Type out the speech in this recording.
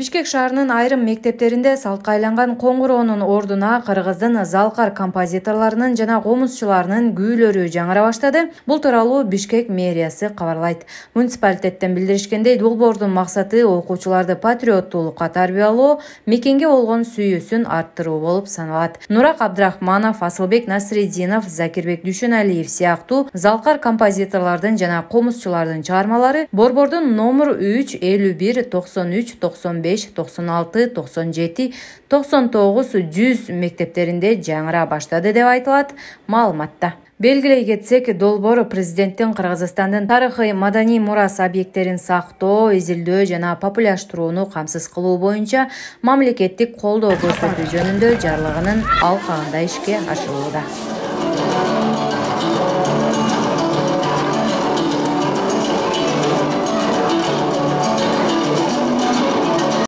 бишкек шаарынын айрым мектептеринде салтка айланган коңгуроонун ордуна кыргыздын залкар композиторлорунун жана комузчуларынын күүлөрү жаңыра баштады бул тууралуу бишкек мэриясы кабарлайт муниципалитеттен билдиришкендей долбоордун максаты окуучуларды патриоттуулукка тарбиялоо мекенге болгон сүйүүсүн арттыруу болуп саналат нурак абдрахманов асылбек насреддинов закирбек дүйшөналиев сыяктуу залкар композиторлордун жана комузчулардын чыгармалары борбордун номер үч элүү бир токсон үч токсон беш токсон алты токсон жети токсон тогуз жүз мектептеринде жаңыра баштады деп айтылат маалыматта белгилей кетсек долбоор президенттин кыргызстандын тарыхый маданий мурас объекттерин сактоо изилдөө жана популятырууну камсыз кылуу боюнча мамлекеттик колдоо көрсөтүү жөнүндө жарлыгынын алкагында ишке ашырылууда